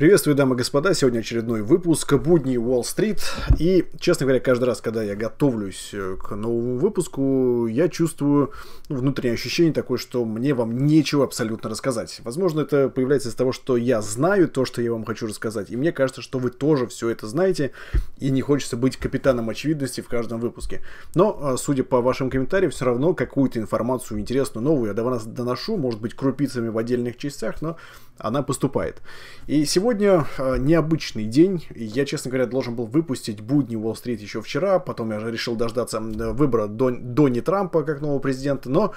Приветствую, дамы и господа. Сегодня очередной выпуск «Будни Уолл-стрит». И, честно говоря, каждый раз, когда я готовлюсь э, к новому выпуску, я чувствую внутреннее ощущение такое, что мне вам нечего абсолютно рассказать. Возможно, это появляется из того, что я знаю то, что я вам хочу рассказать. И мне кажется, что вы тоже все это знаете, и не хочется быть капитаном очевидности в каждом выпуске. Но, э, судя по вашим комментариям, все равно какую-то информацию интересную, новую я до вас доношу, может быть, крупицами в отдельных частях, но она поступает. И сегодня Сегодня а, необычный день. Я, честно говоря, должен был выпустить будни Уолл-стрит еще вчера. Потом я же решил дождаться э, выбора Дон, Донни Трампа как нового президента. Но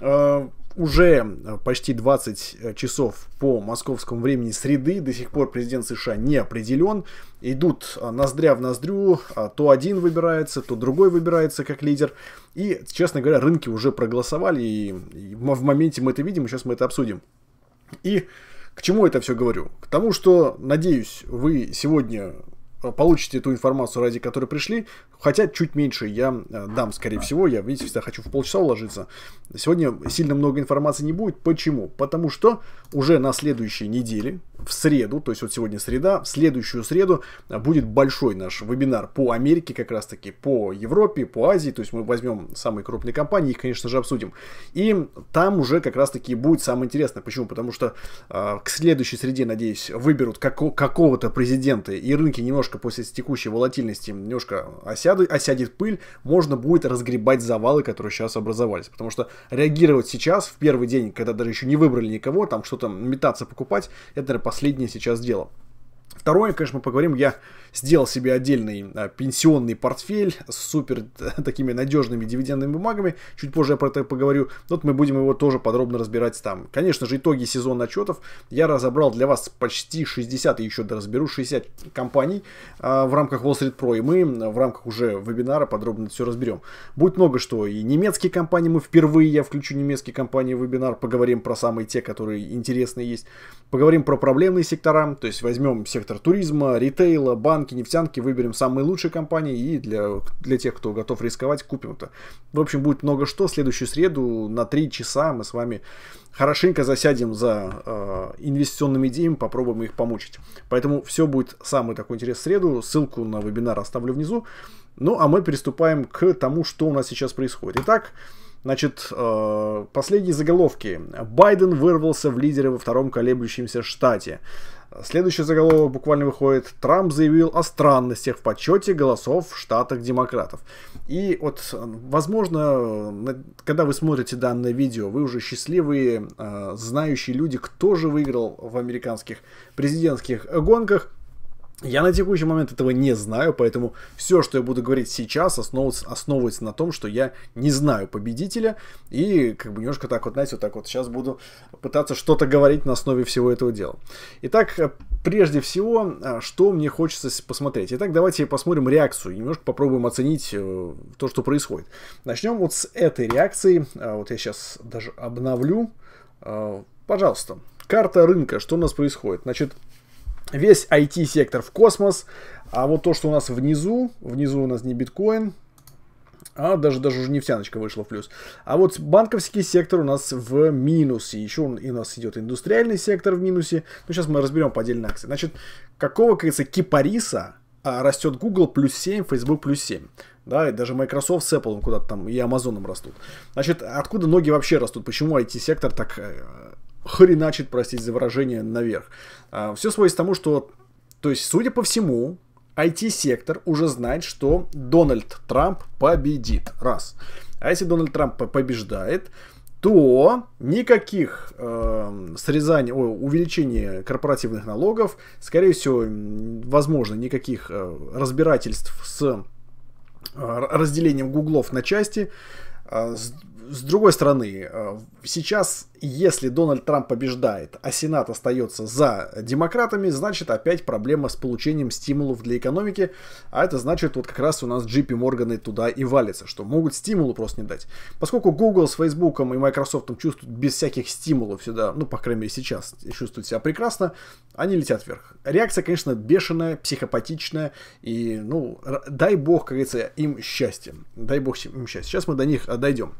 а, э, уже почти 20 э, часов по московскому времени среды. До сих пор президент США не определен. Идут а, ноздря в ноздрю. То один выбирается, то другой выбирается как лидер. И, честно говоря, рынки уже проголосовали. И в моменте мы это видим, сейчас мы это обсудим. И к чему это все говорю? К тому, что, надеюсь, вы сегодня Э, получите ту информацию, ради которой пришли, хотя чуть меньше я э, дам, скорее всего, я, видите, всегда хочу в полчаса уложиться. Сегодня сильно много информации не будет. Почему? Потому что уже на следующей неделе, в среду, то есть вот сегодня среда, в следующую среду э, будет большой наш вебинар по Америке как раз-таки, по Европе, по Азии, то есть мы возьмем самые крупные компании, их, конечно же, обсудим. И там уже как раз-таки будет самое интересное. Почему? Потому что э, к следующей среде, надеюсь, выберут како- какого-то президента, и рынки немножко немножко после текущей волатильности немножко осяду, осядет пыль, можно будет разгребать завалы, которые сейчас образовались. Потому что реагировать сейчас, в первый день, когда даже еще не выбрали никого, там что-то метаться покупать, это наверное, последнее сейчас дело. Второе, конечно, мы поговорим, я сделал себе отдельный а, пенсионный портфель с супер такими надежными дивидендными бумагами, чуть позже я про это поговорю, вот мы будем его тоже подробно разбирать там. Конечно же, итоги сезона отчетов я разобрал для вас почти 60, и еще разберу 60 компаний а, в рамках Wall Street Pro, и мы а, в рамках уже вебинара подробно все разберем. Будет много что, и немецкие компании, мы впервые, я включу немецкие компании в вебинар, поговорим про самые те, которые интересные есть, поговорим про проблемные сектора, то есть возьмем сектор сектор туризма, ритейла, банки, нефтянки. Выберем самые лучшие компании и для, для тех, кто готов рисковать, купим это. В общем, будет много что. Следующую среду на 3 часа мы с вами хорошенько засядем за э, инвестиционными идеями, попробуем их помучить. Поэтому все будет самый такой интерес в среду. Ссылку на вебинар оставлю внизу. Ну, а мы приступаем к тому, что у нас сейчас происходит. Итак, Значит, э, последние заголовки. Байден вырвался в лидеры во втором колеблющемся штате. Следующий заголовок буквально выходит. Трамп заявил о странностях в подсчете голосов в штатах демократов. И вот, возможно, когда вы смотрите данное видео, вы уже счастливые, э, знающие люди, кто же выиграл в американских президентских гонках. Я на текущий момент этого не знаю, поэтому все, что я буду говорить сейчас, основывается, основывается на том, что я не знаю победителя, и как бы немножко так вот, знаете, вот так вот сейчас буду пытаться что-то говорить на основе всего этого дела. Итак, э, прежде всего, э, что мне хочется посмотреть. Итак, давайте посмотрим реакцию, немножко попробуем оценить э, то, что происходит. Начнем вот с этой реакции, вот я сейчас даже обновлю. Пожалуйста, карта рынка, что у нас происходит? Значит, весь IT-сектор в космос. А вот то, что у нас внизу, внизу у нас не биткоин, а даже, даже уже нефтяночка вышла в плюс. А вот банковский сектор у нас в минусе. Еще и у нас идет индустриальный сектор в минусе. Ну, сейчас мы разберем по отдельной акции. Значит, какого, как говорится, кипариса а, растет Google плюс 7, Facebook плюс 7? Да, и даже Microsoft с Apple куда-то там и Amazon растут. Значит, откуда ноги вообще растут? Почему IT-сектор так э, хреначит, простите за выражение, наверх. А, Все сводится к тому, что, то есть, судя по всему, IT-сектор уже знает, что Дональд Трамп победит. Раз. А если Дональд Трамп побеждает, то никаких э, срезаний, ой, увеличения корпоративных налогов, скорее всего, возможно, никаких э, разбирательств с э, разделением гуглов на части, э, с с другой стороны, э, сейчас, если Дональд Трамп побеждает, а Сенат остается за демократами, значит опять проблема с получением стимулов для экономики, а это значит вот как раз у нас JP Морганы туда и валятся, что могут стимулу просто не дать. Поскольку Google с Facebook и Microsoft чувствуют без всяких стимулов сюда, ну, по крайней мере, сейчас чувствуют себя прекрасно, они летят вверх. Реакция, конечно, бешеная, психопатичная, и, ну, дай бог, как говорится, им счастье. Дай бог им счастье. Сейчас мы до них дойдем.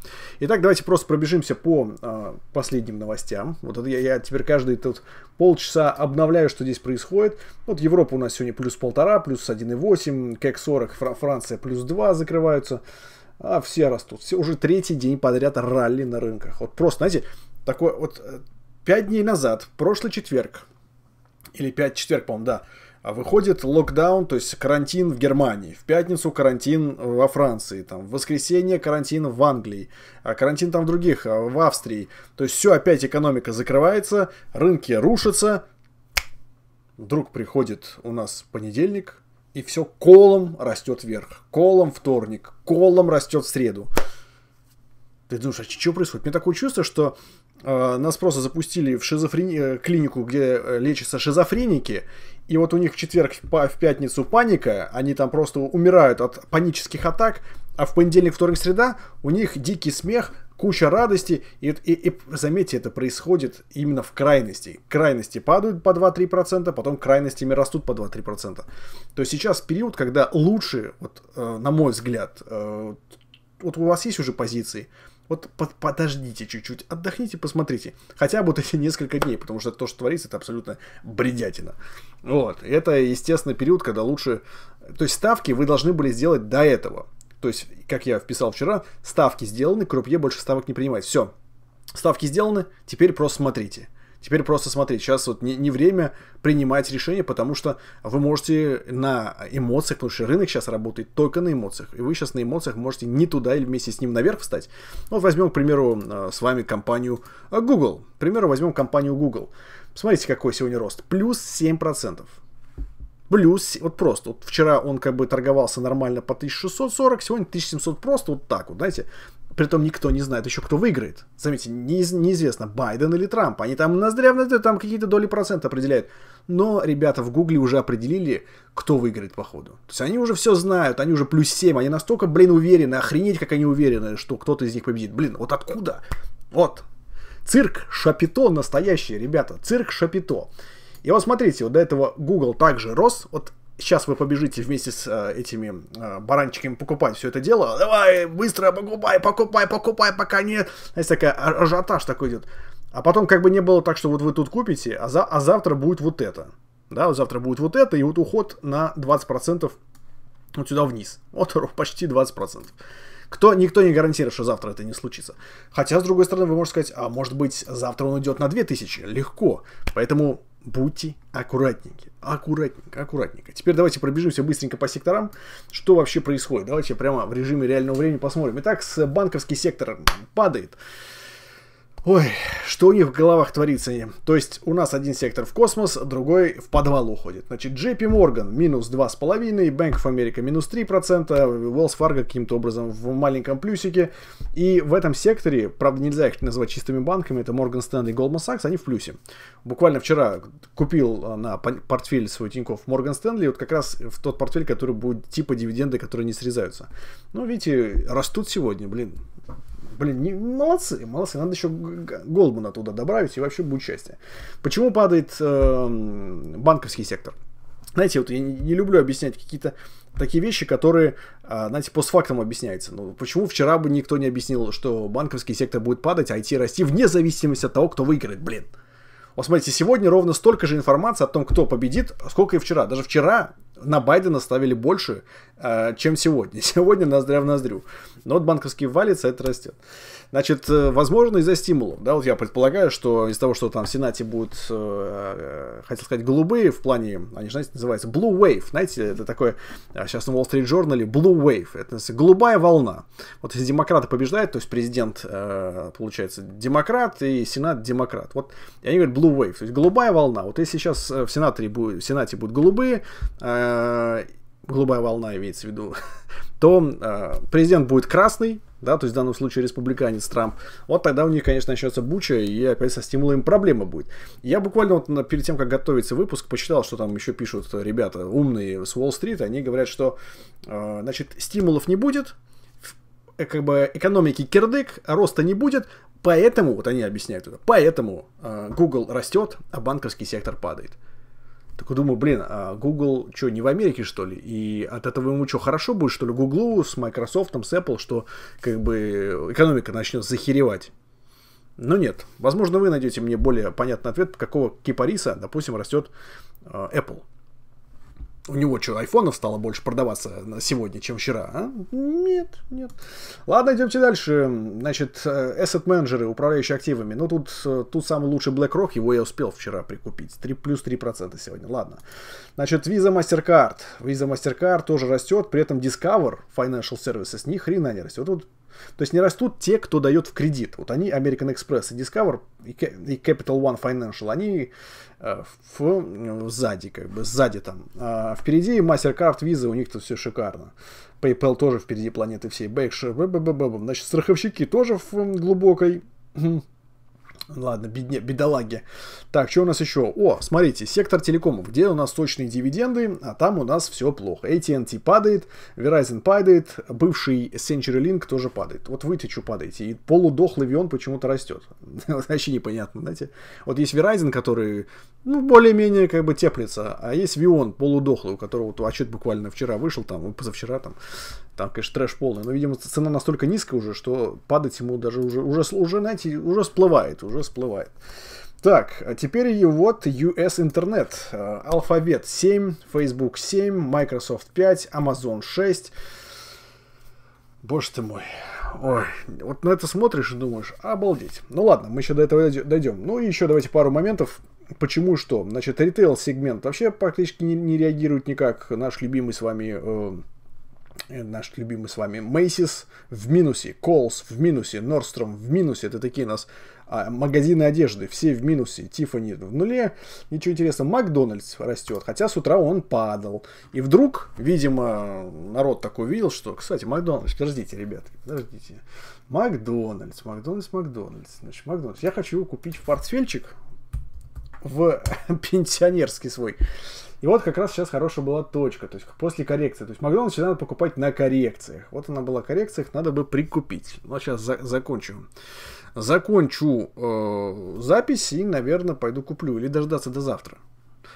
Итак, давайте просто пробежимся по э, последним новостям. Вот это я, я теперь каждый тут полчаса обновляю, что здесь происходит. Вот Европа у нас сегодня плюс полтора, плюс 1,8, КЭК 40, Фра Франция плюс 2 закрываются. А все растут. Все уже третий день подряд ралли на рынках. Вот просто, знаете, такой вот э, пять дней назад, прошлый четверг, или пять четверг, по-моему, да, Выходит локдаун, то есть карантин в Германии, в пятницу карантин во Франции, там, в воскресенье карантин в Англии, а карантин там в других, а, в Австрии. То есть все, опять экономика закрывается, рынки рушатся. Вдруг приходит у нас понедельник, и все колом растет вверх. Колом вторник, колом растет в среду. Ты думаешь, а что происходит? Мне такое чувство, что э, нас просто запустили в шизофрени... Э, клинику, где э, лечатся шизофреники, и вот у них в четверг, в пятницу паника, они там просто умирают от панических атак, а в понедельник, вторник, среда у них дикий смех, куча радости, и, и, и заметьте, это происходит именно в крайности. Крайности падают по 2-3%, потом крайностями растут по 2-3%. То есть сейчас период, когда лучше, вот, э, на мой взгляд, э, вот у вас есть уже позиции, вот под, подождите чуть-чуть, отдохните, посмотрите. Хотя бы вот эти несколько дней, потому что то, что творится, это абсолютно бредятина. Вот. Это, естественно, период, когда лучше... То есть ставки вы должны были сделать до этого. То есть, как я вписал вчера, ставки сделаны, крупье больше ставок не принимает. Все. Ставки сделаны, теперь просто смотрите. Теперь просто смотри, сейчас вот не, не время принимать решение, потому что вы можете на эмоциях, потому что рынок сейчас работает только на эмоциях, и вы сейчас на эмоциях можете не туда или вместе с ним наверх встать. вот ну, возьмем, к примеру, э, с вами компанию э, Google. К примеру, возьмем компанию Google. Смотрите, какой сегодня рост. Плюс 7%. Плюс, вот просто, вот вчера он как бы торговался нормально по 1640, сегодня 1700 просто вот так вот, знаете, Притом никто не знает еще, кто выиграет. Заметьте, не, неизвестно, Байден или Трамп. Они там ноздрявно там какие-то доли процента определяют. Но ребята в Гугле уже определили, кто выиграет походу. То есть они уже все знают, они уже плюс 7, они настолько, блин, уверены, охренеть, как они уверены, что кто-то из них победит. Блин, вот откуда? Вот. Цирк Шапито настоящий, ребята. Цирк Шапито. И вот смотрите, вот до этого Google также рос. Вот сейчас вы побежите вместе с э, этими э, баранчиками покупать все это дело. Давай, быстро покупай, покупай, покупай, пока не... Знаете, такая а, ажиотаж такой идет. А потом как бы не было так, что вот вы тут купите, а, за, а завтра будет вот это. Да, вот завтра будет вот это, и вот уход на 20% вот сюда вниз. Вот почти 20%. Кто, никто не гарантирует, что завтра это не случится. Хотя, с другой стороны, вы можете сказать, а может быть, завтра он уйдет на 2000. Легко. Поэтому будьте аккуратненьки. Аккуратненько, аккуратненько. Теперь давайте пробежимся быстренько по секторам, что вообще происходит. Давайте прямо в режиме реального времени посмотрим. Итак, с банковский сектор падает. Ой, что у них в головах творится? То есть у нас один сектор в космос, другой в подвал уходит. Значит, JP Morgan минус 2,5, Bank of America минус 3%, Wells Fargo каким-то образом в маленьком плюсике. И в этом секторе, правда нельзя их назвать чистыми банками, это Morgan Stanley и Goldman Sachs, они в плюсе. Буквально вчера купил на портфель свой Тиньков Morgan Stanley, вот как раз в тот портфель, который будет типа дивиденды, которые не срезаются. Ну, видите, растут сегодня, блин. Блин, не, молодцы, молодцы. Надо еще Голдмана туда добавить, и вообще будет счастье. Почему падает э, банковский сектор? Знаете, вот я не, не люблю объяснять какие-то такие вещи, которые, э, знаете, постфактом объясняются. Ну, почему вчера бы никто не объяснил, что банковский сектор будет падать, а IT расти вне зависимости от того, кто выиграет, блин. Вот смотрите, сегодня ровно столько же информации о том, кто победит, сколько и вчера. Даже вчера на Байдена ставили больше Э, чем сегодня. Сегодня ноздря в ноздрю. Но вот банковский валится, а это растет. Значит, э, возможно, из-за стимулов. Да, вот я предполагаю, что из-за того, что там в Сенате будут, э, хотел сказать, голубые в плане, они же, знаете, называются Blue Wave. Знаете, это такое, сейчас на Wall Street Journal Blue Wave. Это голубая волна. Вот если демократы побеждают, то есть президент, получается, демократ и Сенат демократ. Вот и они говорят Blue Wave, то есть голубая волна. Вот если сейчас в будет, в Сенате будут голубые, голубая волна имеется в виду, то э, президент будет красный, да, то есть в данном случае республиканец Трамп, вот тогда у них, конечно, начнется буча, и опять со стимулами проблема будет. Я буквально вот перед тем, как готовится выпуск, почитал, что там еще пишут ребята умные с Уолл-стрит, они говорят, что, э, значит, стимулов не будет, э, как бы экономики кирдык, роста не будет, поэтому, вот они объясняют это, поэтому э, Google растет, а банковский сектор падает. Такой думаю, блин, а Google что, не в Америке, что ли? И от этого ему что, хорошо будет, что ли, Google с Microsoft, с Apple, что как бы экономика начнет захеревать? Но ну нет. Возможно, вы найдете мне более понятный ответ, какого кипариса, допустим, растет э, Apple. У него что, айфонов стало больше продаваться сегодня, чем вчера? А? Нет, нет. Ладно, идемте дальше. Значит, э, asset менеджеры управляющие активами. Ну, тут, э, тут самый лучший BlackRock, его я успел вчера прикупить. 3, плюс 3% сегодня, ладно. Значит, Visa MasterCard. Visa MasterCard тоже растет, при этом Discover Financial Services ни хрена не растет. Вот то есть не растут те, кто дает в кредит. Вот они, American Express и Discover, и Capital One Financial, они э, в, сзади, как бы, сзади там. А впереди MasterCard, Visa, у них тут все шикарно. PayPal тоже впереди планеты всей. Backshare, значит, страховщики тоже в глубокой хм, Ладно, бедне, бедолаги. Так, что у нас еще? О, смотрите, сектор телекомов. Где у нас точные дивиденды? А там у нас все плохо. AT&T падает, Verizon падает, бывший Century Link тоже падает. Вот вы течу падаете, и полудохлый Вион почему-то растет. Вообще непонятно, знаете. Вот есть Verizon, который, ну, более-менее как бы теплится, а есть Вион полудохлый, у которого вот а отчет буквально вчера вышел, там, позавчера там. Там, конечно, трэш полный. Но, видимо, цена настолько низкая уже, что падать ему даже уже, уже, уже знаете, уже всплывает. Уже уже всплывает. Так, а теперь и вот US интернет. алфавет 7, Facebook 7, Microsoft 5, Amazon 6. Боже ты мой. Ой, вот на это смотришь и думаешь, обалдеть. Ну ладно, мы еще до этого дойдем. Ну и еще давайте пару моментов. Почему что? Значит, ритейл-сегмент вообще практически не, не реагирует никак. Наш любимый с вами э, наш любимый с вами Macy's в минусе, Kohl's в минусе, Nordstrom в минусе, это такие у нас а, магазины одежды, все в минусе, Tiffany в нуле. Ничего интересного, Макдональдс растет, хотя с утра он падал. И вдруг, видимо, народ такой увидел, что, кстати, Макдональдс, подождите, ребятки, подождите. Макдональдс, Макдональдс, Макдональдс. Значит, Макдональдс. Я хочу купить в портфельчик в пенсионерский свой. И вот как раз сейчас хорошая была точка, то есть после коррекции. То есть Макдональдс всегда надо покупать на коррекциях. Вот она была коррекциях, надо бы прикупить. Но ну, сейчас а за закончу. Закончу э, запись и, наверное, пойду куплю. Или дождаться до завтра.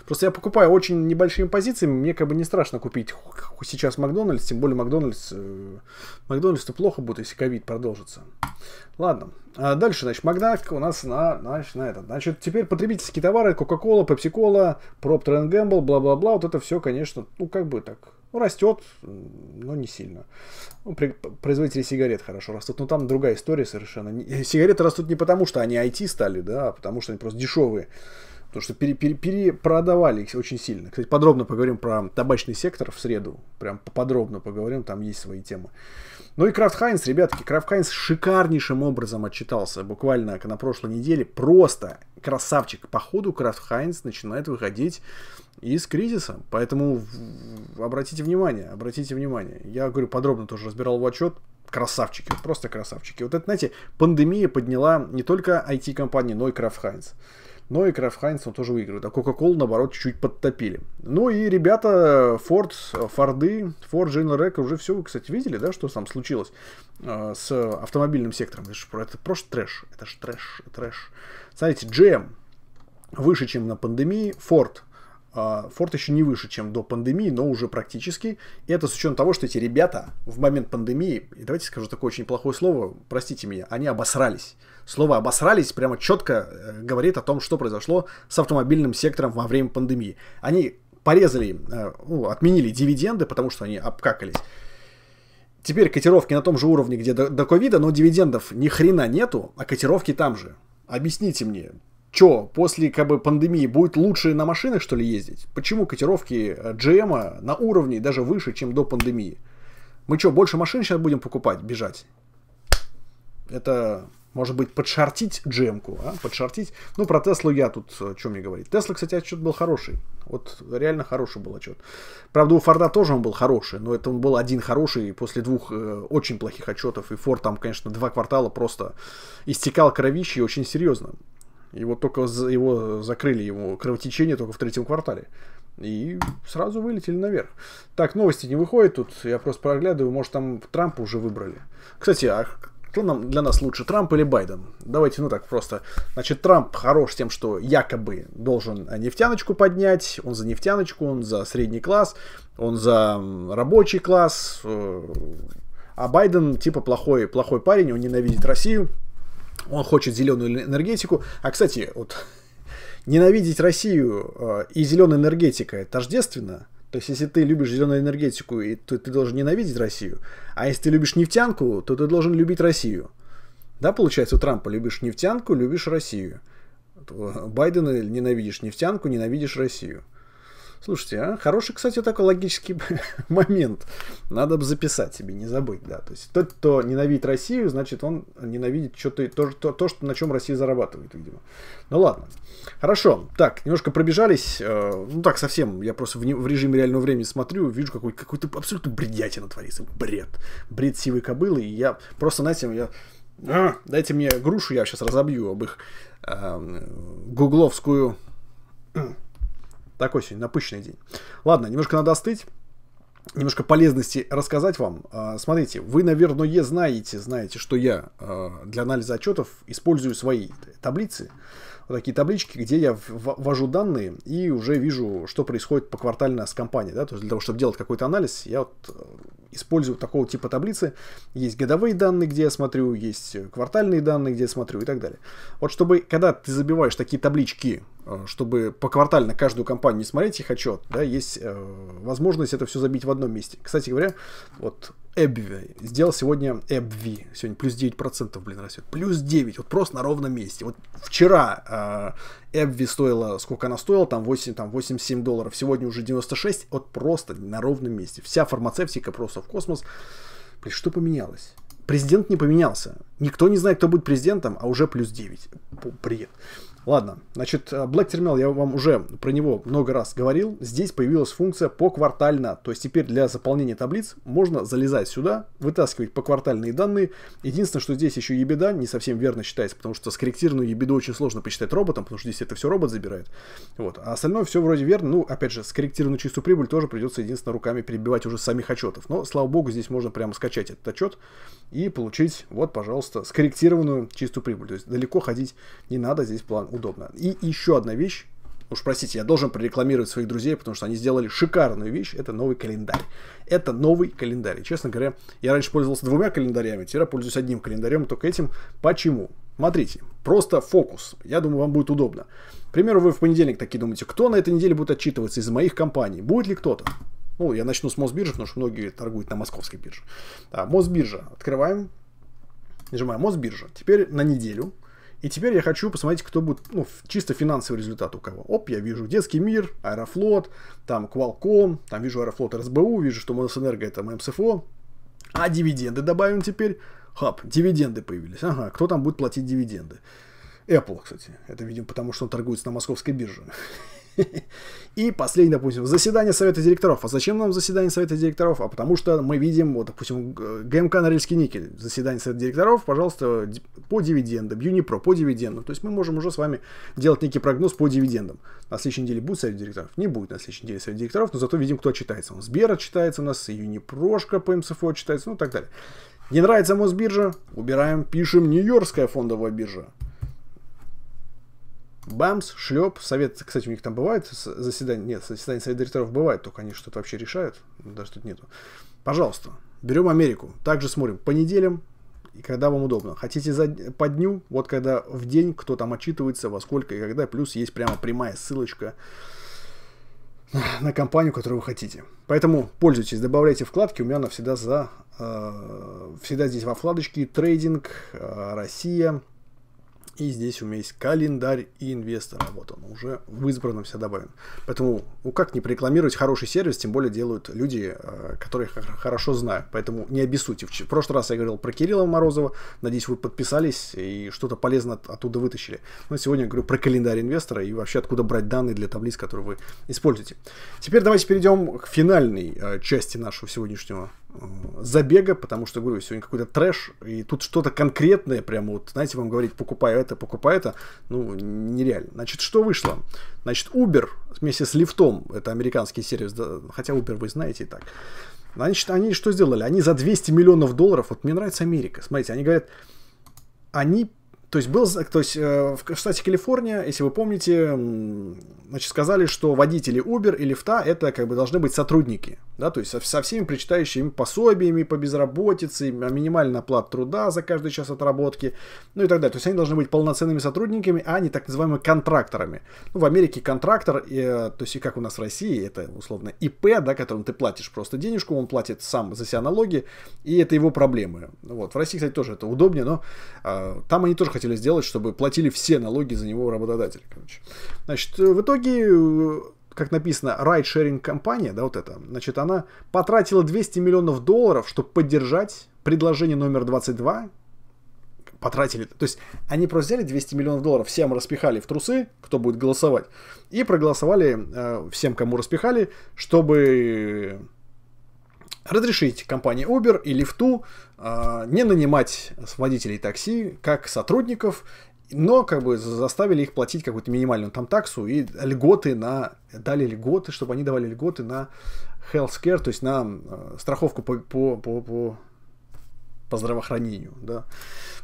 Просто я покупаю очень небольшими позициями, мне как бы не страшно купить сейчас Макдональдс, тем более Макдональдс, э, Макдональдс-то плохо будет, если ковид продолжится. Ладно. А дальше, значит, Макдак у нас на, значит, на этот. Значит, теперь потребительские товары, Кока-Кола, Пепси-Кола, Procter Gamble, бла-бла-бла. Вот это все, конечно, ну, как бы так, ну, растет, но не сильно. Ну, при, производители сигарет хорошо растут, но там другая история совершенно. Э, сигареты растут не потому, что они IT стали, да, а потому что они просто дешевые. Потому что пере, перепродавали их очень сильно. Кстати, подробно поговорим про табачный сектор в среду. Прям подробно поговорим, там есть свои темы. Ну и Крафт Хайнс, ребятки, Крафт Хайнс шикарнейшим образом отчитался. Буквально на прошлой неделе просто красавчик. Походу Крафт Хайнс начинает выходить из кризиса. Поэтому обратите внимание, обратите внимание. Я говорю, подробно тоже разбирал в отчет красавчики, просто красавчики. Вот это, знаете, пандемия подняла не только IT-компании, но и Крафт Хайнс но и Крафт Хайнц он тоже выигрывает. А Coca-Cola, наоборот, чуть подтопили. Ну и ребята Ford, э, Форды, Ford General Rec уже все, вы, кстати, видели, да, что там случилось э, с автомобильным сектором. Это, же, это просто трэш, это же трэш, трэш. Смотрите, GM выше, чем на пандемии, Ford Форд а, еще не выше, чем до пандемии, но уже практически. И это с учетом того, что эти ребята в момент пандемии, и давайте скажу такое очень плохое слово, простите меня, они обосрались. Слово «обосрались» прямо четко э, говорит о том, что произошло с автомобильным сектором во время пандемии. Они порезали, э, ну, отменили дивиденды, потому что они обкакались. Теперь котировки на том же уровне, где до, до ковида, но дивидендов ни хрена нету, а котировки там же. Объясните мне, Че после как бы пандемии будет лучше на машинах, что ли, ездить? Почему котировки э, GM -а на уровне даже выше, чем до пандемии? Мы что, больше машин сейчас будем покупать, бежать? Это, может быть, подшортить GM-ку, а? Подшортить. Ну, про Теслу я тут, э, что мне говорить. Тесла, кстати, отчет был хороший. Вот реально хороший был отчет. Правда, у Форда тоже он был хороший, но это он был один хороший после двух э, очень плохих отчетов. И Форд там, конечно, два квартала просто истекал кровищей очень серьезно. Его только его закрыли, ему кровотечение только в третьем квартале. И сразу вылетели наверх. Так, новости не выходят тут. Я просто проглядываю. Может, там Трампа уже выбрали. Кстати, а кто нам для нас лучше, Трамп или Байден? Давайте, ну так просто. Значит, Трамп хорош тем, что якобы должен нефтяночку поднять, он за нефтяночку, он за средний класс, он за рабочий класс, э, а Байден типа плохой, плохой парень, он ненавидит Россию, он хочет зеленую энергетику. А, кстати, вот ненавидеть Россию э, и зеленая энергетика тождественно. То есть, если ты любишь зеленую энергетику, то ты должен ненавидеть Россию. А если ты любишь нефтянку, то ты должен любить Россию. Да, получается, у Трампа любишь нефтянку, любишь Россию. Э, Байдена ненавидишь нефтянку, ненавидишь Россию. Слушайте, а? хороший, кстати, такой логический момент. Надо бы записать себе, не забыть, да. То есть тот, кто ненавидит Россию, значит, он ненавидит что-то, то, то, то, что, на чем Россия зарабатывает, видимо. Ну ладно. Хорошо. Так, немножко пробежались. Э, ну так, совсем. Я просто в, не, в режиме реального времени смотрю, вижу какой, какой-то абсолютно бредятина творится. Бред. Бред сивой кобылы. И я просто, знаете, я... А, дайте мне грушу, я сейчас разобью об их э, гугловскую такой сегодня напыщенный день. Ладно, немножко надо остыть немножко полезности рассказать вам. А, смотрите, вы, наверное, знаете, знаете, что я а, для анализа отчетов использую свои таблицы. Вот такие таблички, где я ввожу данные и уже вижу, что происходит по поквартально с компанией. Да? То есть для того, чтобы делать какой-то анализ, я вот э, использую такого типа таблицы. Есть годовые данные, где я смотрю, есть квартальные данные, где я смотрю и так далее. Вот чтобы, когда ты забиваешь такие таблички Э, чтобы поквартально каждую компанию не смотреть их отчет, да, есть э, возможность это все забить в одном месте. Кстати говоря, вот Эбви сделал сегодня Эбви, сегодня плюс 9%, блин, растет. Плюс 9, вот просто на ровном месте. Вот вчера э, Эбви стоила, сколько она стоила, там 8, там 8-7 долларов, сегодня уже 96, вот просто на ровном месте. Вся фармацевтика просто в космос. Блин, что поменялось? Президент не поменялся. Никто не знает, кто будет президентом, а уже плюс 9. Бред. Ладно, значит, э, Black Terminal, я вам уже про него много раз говорил. Здесь появилась функция поквартально, то есть теперь для заполнения таблиц можно залезать сюда, вытаскивать поквартальные данные. Единственное, что здесь еще ебеда не совсем верно считается, потому что скорректированную ебеду очень сложно посчитать роботом, потому что здесь это все робот забирает. Вот. А остальное все вроде верно. Ну, опять же, скорректированную чистую прибыль тоже придется единственно руками перебивать уже самих отчетов. Но, слава богу, здесь можно прямо скачать этот отчет и получить, вот, пожалуйста, скорректированную чистую прибыль. То есть далеко ходить не надо, здесь план удобно. И еще одна вещь, уж простите, я должен прорекламировать своих друзей, потому что они сделали шикарную вещь, это новый календарь. Это новый календарь. честно говоря, я раньше пользовался двумя календарями, теперь я пользуюсь одним календарем, только этим. Почему? Смотрите, просто фокус. Я думаю, вам будет удобно. К примеру, вы в понедельник такие думаете, кто на этой неделе будет отчитываться из моих компаний? Будет ли кто-то? Ну, я начну с Мосбиржи, потому что многие торгуют на московской бирже. Да, Мосбиржа. Открываем. Нажимаем Мосбиржа. Теперь на неделю и теперь я хочу посмотреть, кто будет, ну, чисто финансовый результат у кого. Оп, я вижу Детский мир, Аэрофлот, там Qualcomm, там вижу Аэрофлот РСБУ, вижу, что Мосэнерго это МСФО. А дивиденды добавим теперь. Хаб, дивиденды появились. Ага, кто там будет платить дивиденды? Apple, кстати. Это, видимо, потому что он торгуется на московской бирже. И последний, допустим, заседание совета директоров. А зачем нам заседание совета директоров? А потому что мы видим, вот, допустим, ГМК Норильский никель. Заседание совета директоров, пожалуйста, по дивидендам. Юнипро по дивидендам. То есть мы можем уже с вами делать некий прогноз по дивидендам. На следующей неделе будет совет директоров? Не будет на следующей неделе совет директоров, но зато видим, кто читается. Он Сбер отчитается у нас, Юнипрошка по МСФО читается, ну и так далее. Не нравится Мосбиржа? Убираем, пишем Нью-Йоркская фондовая биржа бамс, шлеп. Совет, кстати, у них там бывает заседание? Нет, заседание совета директоров бывает, только они что-то вообще решают. Даже тут нету. Пожалуйста, берем Америку. Также смотрим по неделям и когда вам удобно. Хотите за, по дню, вот когда в день кто там отчитывается, во сколько и когда. Плюс есть прямо прямая ссылочка на компанию, которую вы хотите. Поэтому пользуйтесь, добавляйте вкладки. У меня она всегда за... Э, всегда здесь во вкладочке трейдинг, э, Россия, и здесь у меня есть календарь и инвестора, Вот он уже в избранном все добавлен. Поэтому, ну как не рекламировать хороший сервис, тем более делают люди, э, которых хорошо знаю. Поэтому не обессудьте. В прошлый раз я говорил про Кирилла Морозова. Надеюсь, вы подписались и что-то полезное оттуда вытащили. Но сегодня я говорю про календарь инвестора и вообще откуда брать данные для таблиц, которые вы используете. Теперь давайте перейдем к финальной э, части нашего сегодняшнего забега, потому что, говорю, сегодня какой-то трэш, и тут что-то конкретное, прямо вот, знаете, вам говорить, покупаю это, покупаю это, ну, нереально. Значит, что вышло? Значит, Uber вместе с Лифтом, это американский сервис, да, хотя Uber вы знаете и так, значит, они что сделали? Они за 200 миллионов долларов, вот мне нравится Америка, смотрите, они говорят, они то есть, был, то есть э, в штате Калифорния, если вы помните, значит, сказали, что водители Uber и лифта это как бы должны быть сотрудники, да, то есть со, со всеми причитающими пособиями по безработице, а, минимальная оплата труда за каждый час отработки, ну и так далее. То есть они должны быть полноценными сотрудниками, а не так называемыми контракторами. Ну, в Америке контрактор, и, э, то есть и как у нас в России, это условно ИП, да, которым ты платишь просто денежку, он платит сам за себя налоги, и это его проблемы. Вот. В России, кстати, тоже это удобнее, но э, там они тоже хотели сделать, чтобы платили все налоги за него работодатель. Короче. Значит, в итоге как написано, ride-sharing компания, да, вот это, значит, она потратила 200 миллионов долларов, чтобы поддержать предложение номер 22, потратили, то есть они просто взяли 200 миллионов долларов, всем распихали в трусы, кто будет голосовать, и проголосовали э, всем, кому распихали, чтобы разрешить компании Uber и Lyft э, не нанимать водителей такси как сотрудников, но как бы заставили их платить какую-то минимальную там таксу и льготы на... дали льготы, чтобы они давали льготы на healthcare, то есть на э, страховку по, по, по, по, по здравоохранению, да.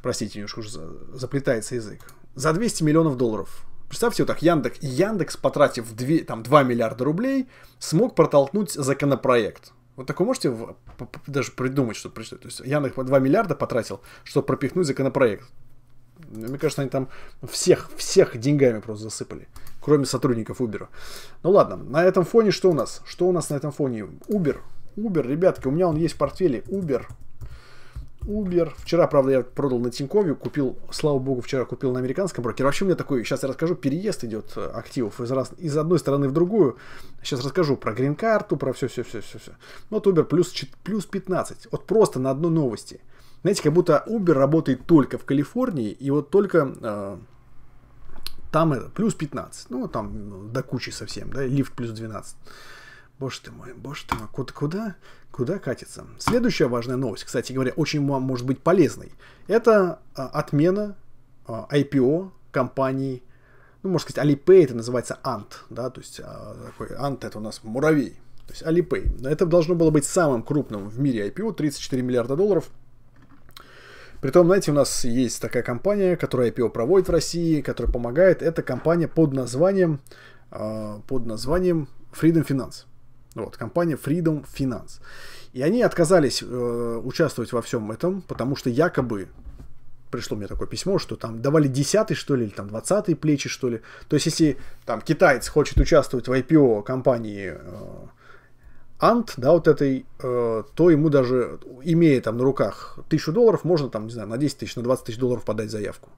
Простите, немножко уже заплетается язык. За 200 миллионов долларов. Представьте, вот так Яндекс, Яндекс потратив 2, там, 2 миллиарда рублей, смог протолкнуть законопроект. Вот такое можете даже придумать, что прочитать. То есть Яндекс по 2 миллиарда потратил, чтобы пропихнуть законопроект. Ну, мне кажется, они там всех, всех деньгами просто засыпали, кроме сотрудников Uber. Ну ладно, на этом фоне что у нас? Что у нас на этом фоне? Uber. Uber, ребятки, у меня он есть в портфеле. Uber. Uber. Вчера, правда, я продал на Тинькове, купил, слава богу, вчера купил на американском брокере. Вообще у меня такой, сейчас я расскажу, переезд идет э, активов из, раз, из одной стороны в другую. Сейчас расскажу про грин-карту, про все-все-все-все. Ну, вот Uber плюс, плюс 15. Вот просто на одной новости. Знаете, как будто Uber работает только в Калифорнии, и вот только э, там это, плюс 15. Ну, там до кучи совсем, да, лифт плюс 12. Боже ты мой, боже ты мой, куда, куда, куда катится? Следующая важная новость, кстати говоря, очень вам может быть полезной. Это а, отмена IPO а, компании, ну, можно сказать, Alipay, это называется Ant, да, то есть а, такой Ant это у нас муравей, то есть Alipay. Это должно было быть самым крупным в мире IPO, 34 миллиарда долларов. Притом, знаете, у нас есть такая компания, которая IPO проводит в России, которая помогает. Это компания под названием, под названием Freedom Finance. Вот, компания Freedom Finance. И они отказались э, участвовать во всем этом, потому что якобы пришло мне такое письмо, что там давали 10 что ли, или там 20 плечи, что ли. То есть, если там китаец хочет участвовать в IPO компании э, Ант, да, вот этой, э, то ему даже, имея там на руках тысячу долларов, можно там, не знаю, на 10 тысяч, на 20 тысяч долларов подать заявку.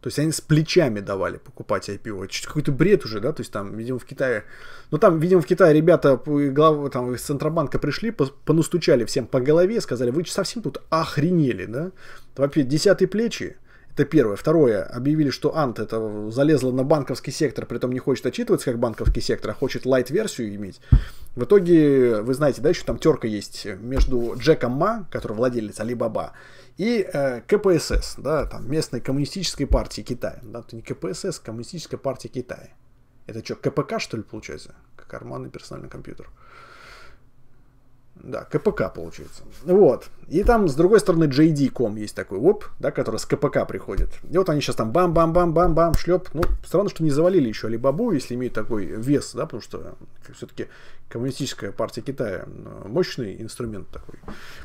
То есть они с плечами давали покупать IPO. Чуть какой-то бред уже, да, то есть там, видимо, в Китае... Ну там, видимо, в Китае ребята главы там, из Центробанка пришли, понастучали всем по голове, сказали, вы совсем тут охренели, да? Вообще, десятые плечи, это первое. Второе, объявили, что Ант это залезла на банковский сектор, при притом не хочет отчитываться как банковский сектор, а хочет лайт-версию иметь. В итоге, вы знаете, да, еще там терка есть между Джеком Ма, который владелец Алибаба, и э, КПСС, да, там, местной коммунистической партии Китая. Да, это не КПСС, а коммунистическая партия Китая. Это что, КПК, что ли, получается? Карманный персональный компьютер. Да, КПК получается. Вот. И там, с другой стороны, JD.com есть такой оп, да, который с КПК приходит. И вот они сейчас там бам-бам-бам-бам-бам, шлеп. Ну, странно, что не завалили еще Алибабу, если имеет такой вес, да, потому что все-таки коммунистическая партия Китая э, мощный инструмент такой.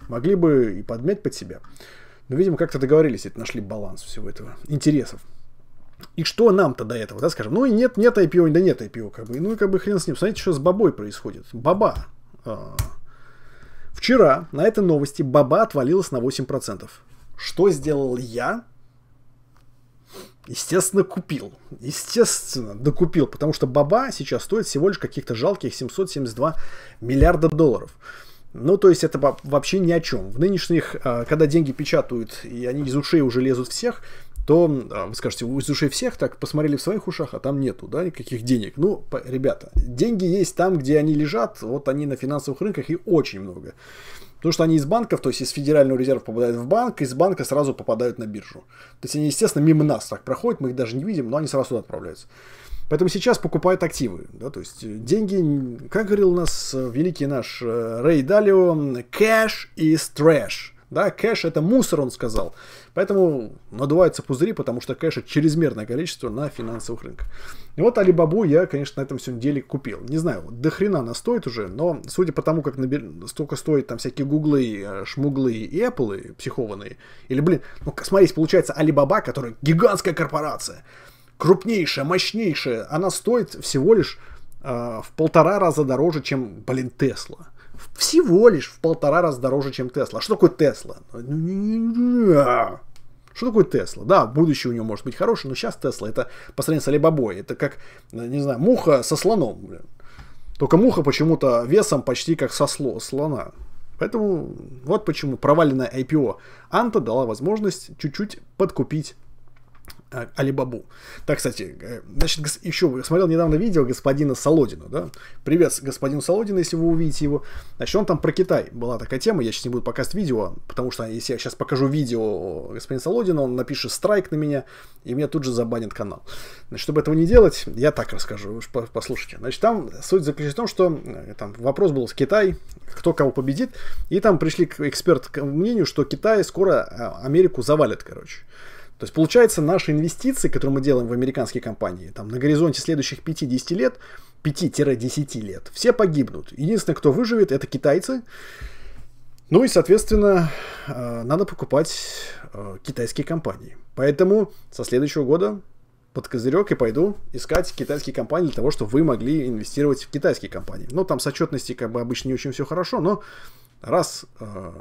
Могли бы и подмять под себя. Но, ну, видимо, как-то договорились, это нашли баланс всего этого, интересов. И что нам-то до этого, да, скажем? Ну и нет, нет IPO, да нет IPO, как бы. Ну и как бы хрен с ним. Смотрите, что с бабой происходит. Баба. А. Вчера на этой новости баба отвалилась на 8%. Что сделал я? Естественно, купил. Естественно, докупил, потому что баба сейчас стоит всего лишь каких-то жалких 772 миллиарда долларов. Ну, то есть это вообще ни о чем. В нынешних, э, когда деньги печатают, и они из ушей уже лезут всех, то э, вы скажете, из ушей всех так посмотрели в своих ушах, а там нету, да, никаких денег. Ну, ребята, деньги есть там, где они лежат, вот они на финансовых рынках и очень много. Потому что они из банков, то есть из Федерального резерва попадают в банк, из банка сразу попадают на биржу. То есть они, естественно, мимо нас так проходят, мы их даже не видим, но они сразу туда отправляются. Поэтому сейчас покупают активы. Да, то есть э, деньги, как говорил у нас э, великий наш э, Рэй Далио, cash is trash. Да, кэш это мусор, он сказал. Поэтому надуваются пузыри, потому что кэша чрезмерное количество на финансовых рынках. И вот Алибабу я, конечно, на этом всем деле купил. Не знаю, до хрена она стоит уже, но судя по тому, как набер... столько стоит там всякие гуглы, шмуглы и Apple психованные, или, блин, ну, смотрите, получается Алибаба, которая гигантская корпорация, крупнейшая, мощнейшая, она стоит всего лишь э, в полтора раза дороже, чем, блин, Тесла. Всего лишь в полтора раза дороже, чем Тесла. А что такое Тесла? Ну, ну, ну, а! Что такое Тесла? Да, будущее у него может быть хорошее, но сейчас Тесла это по сравнению с Алибабой. Это как, не знаю, муха со слоном, блин. Только муха почему-то весом почти как со сло, слона. Поэтому вот почему проваленное IPO Анта дала возможность чуть-чуть подкупить а, Алибабу. Так, кстати, э, значит, еще смотрел недавно видео господина Солодина, да? Привет господину Солодину, если вы увидите его. Значит, он там про Китай. Была такая тема, я сейчас не буду показывать видео, потому что если я сейчас покажу видео господина Солодина, он напишет страйк на меня, и меня тут же забанит канал. Значит, чтобы этого не делать, я так расскажу, вы уж послушайте. Значит, там суть заключается в том, что э, там вопрос был с Китай, кто кого победит, и там пришли эксперт к мнению, что Китай скоро э, Америку завалит, короче. То есть получается, наши инвестиции, которые мы делаем в американские компании, там на горизонте следующих 5-10 лет, 5-10 лет, все погибнут. Единственное, кто выживет, это китайцы. Ну и, соответственно, э, надо покупать э, китайские компании. Поэтому со следующего года под козырек и пойду искать китайские компании для того, чтобы вы могли инвестировать в китайские компании. Ну, там с отчетности как бы обычно не очень все хорошо, но раз э,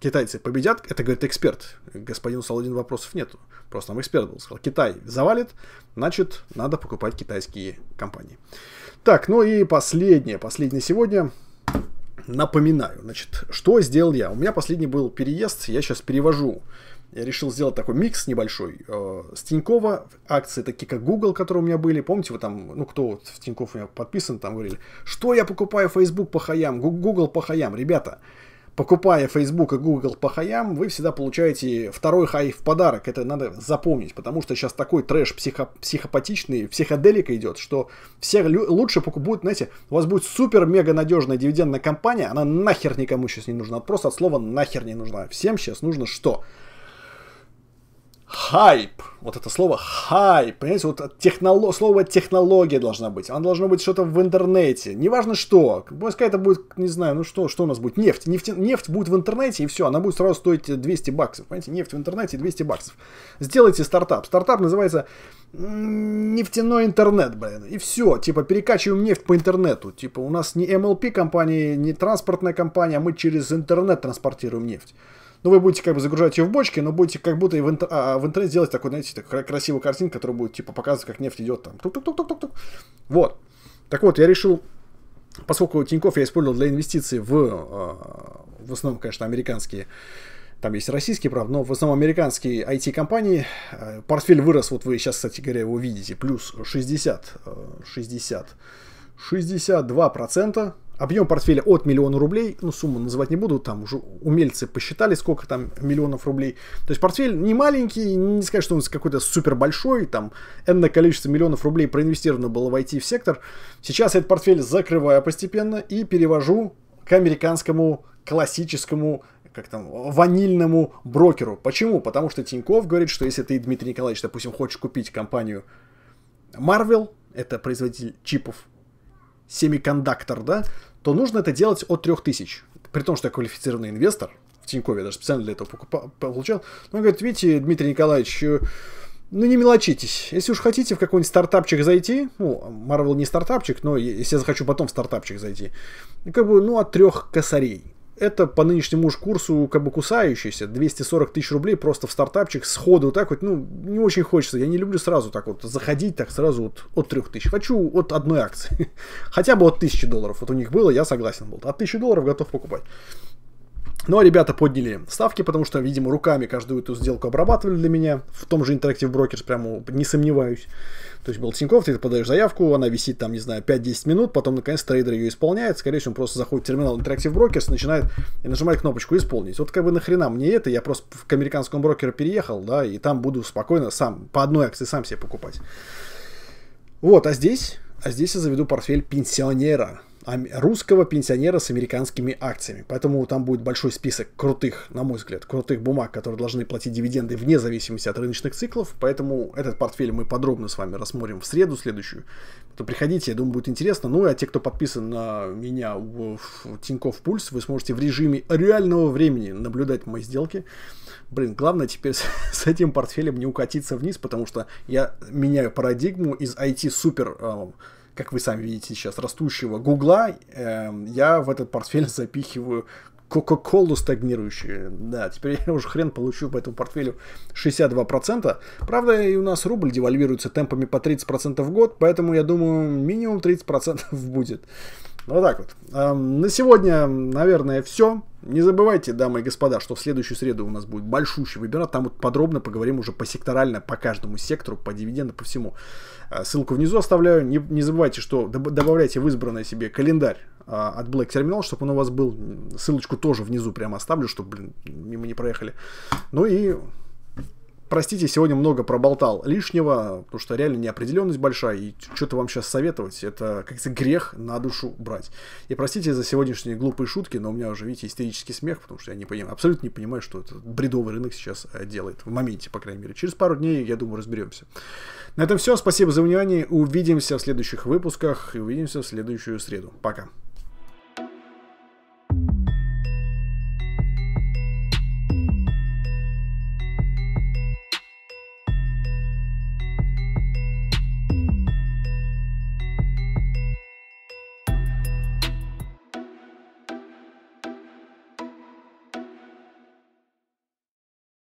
китайцы победят, это говорит эксперт, господину Солодин вопросов нету, просто нам эксперт был, сказал, Китай завалит, значит, надо покупать китайские компании. Так, ну и последнее, последнее сегодня, напоминаю, значит, что сделал я? У меня последний был переезд, я сейчас перевожу я решил сделать такой микс небольшой. Э, с Тинькова акции, такие как Google, которые у меня были, помните, вы там, ну, кто вот в Тиньков у меня подписан, там говорили, что я покупаю Facebook по хаям, Google по хаям, ребята, покупая Facebook и Google по хаям, вы всегда получаете второй хай в подарок. Это надо запомнить, потому что сейчас такой трэш психо психопатичный, психоделика идет, что все лучше покупают, знаете, у вас будет супер-мега надежная дивидендная компания, она нахер никому сейчас не нужна, просто от слова нахер не нужна. Всем сейчас нужно что? хайп. Вот это слово хайп. Понимаете, вот технолог, слово технология должна быть. Оно должно быть что-то в интернете. Неважно что. Пускай это будет, не знаю, ну что, что у нас будет? Нефть. Нефть, нефть будет в интернете, и все. Она будет сразу стоить 200 баксов. Понимаете, нефть в интернете 200 баксов. Сделайте стартап. Стартап называется нефтяной интернет, блин, и все, типа, перекачиваем нефть по интернету, типа, у нас не MLP компания, не транспортная компания, а мы через интернет транспортируем нефть. Ну, вы будете как бы загружать ее в бочки, но будете как будто и в, интер... а, а в интернете делать такой, знаете, такой красивую картинку, которая будет, типа, показывать, как нефть идет там. Тук -тук -тук -тук -тук. Вот. Так вот, я решил, поскольку Тиньков я использовал для инвестиций в, а, в основном, конечно, американские там есть российские, правда, но в основном американские IT-компании. Э, портфель вырос, вот вы сейчас, кстати говоря, его видите, плюс 60, 60, 62%. Объем портфеля от миллиона рублей, ну сумму называть не буду, там уже умельцы посчитали, сколько там миллионов рублей. То есть портфель не маленький, не сказать, что он какой-то супер большой, там энное количество миллионов рублей проинвестировано было в IT-сектор. Сейчас этот портфель закрываю постепенно и перевожу к американскому классическому как там, ванильному брокеру. Почему? Потому что Тиньков говорит, что если ты, Дмитрий Николаевич, допустим, хочешь купить компанию Marvel, это производитель чипов, семикондактор, да, то нужно это делать от 3000. При том, что я квалифицированный инвестор в Тинькове, я даже специально для этого покупал, получал. Но он говорит, видите, Дмитрий Николаевич, э, ну не мелочитесь. Если уж хотите в какой-нибудь стартапчик зайти, ну, Marvel не стартапчик, но если я захочу потом в стартапчик зайти, ну, как бы, ну, от трех косарей это по нынешнему уж курсу как бы кусающийся. 240 тысяч рублей просто в стартапчик сходу вот так вот, ну, не очень хочется. Я не люблю сразу так вот заходить так сразу вот от 3 тысяч. Хочу от одной акции. Хотя бы от 1000 долларов. Вот у них было, я согласен был. От 1000 долларов готов покупать. Но ну, а ребята подняли ставки, потому что, видимо, руками каждую эту сделку обрабатывали для меня. В том же Interactive Brokers, прямо не сомневаюсь. То есть был Тиньков, ты подаешь заявку, она висит там, не знаю, 5-10 минут, потом наконец трейдер ее исполняет, скорее всего он просто заходит в терминал Interactive Brokers, начинает и нажимает кнопочку «Исполнить». Вот как бы нахрена мне это, я просто к американскому брокеру переехал, да, и там буду спокойно сам, по одной акции сам себе покупать. Вот, а здесь, а здесь я заведу портфель пенсионера, русского пенсионера с американскими акциями. Поэтому там будет большой список крутых, на мой взгляд, крутых бумаг, которые должны платить дивиденды вне зависимости от рыночных циклов. Поэтому этот портфель мы подробно с вами рассмотрим в среду следующую. То приходите, я думаю, будет интересно. Ну, а те, кто подписан на меня в, в Тинькофф Пульс, вы сможете в режиме реального времени наблюдать мои сделки. Блин, главное теперь с, с этим портфелем не укатиться вниз, потому что я меняю парадигму из IT-супер как вы сами видите сейчас, растущего Гугла, э, я в этот портфель запихиваю Кока-Колу стагнирующую. Да, теперь я уже хрен получу по этому портфелю 62%. Правда, и у нас рубль девальвируется темпами по 30% в год, поэтому я думаю, минимум 30% будет. Вот так вот. На сегодня, наверное, все. Не забывайте, дамы и господа, что в следующую среду у нас будет большущий вебинар. Там вот подробно поговорим уже по секторально, по каждому сектору, по дивиденду, по всему. А, ссылку внизу оставляю. Не, не забывайте, что доб добавляйте в избранное себе календарь а, от Black Terminal, чтобы он у вас был. Ссылочку тоже внизу прямо оставлю, чтобы, блин, мимо не проехали. Ну и простите, сегодня много проболтал лишнего, потому что реально неопределенность большая, и что-то вам сейчас советовать, это как-то грех на душу брать. И простите за сегодняшние глупые шутки, но у меня уже, видите, истерический смех, потому что я не понимаю, абсолютно не понимаю, что этот бредовый рынок сейчас э, делает. В моменте, по крайней мере. Через пару дней, я думаю, разберемся. На этом все. Спасибо за внимание. Увидимся в следующих выпусках. И увидимся в следующую среду. Пока.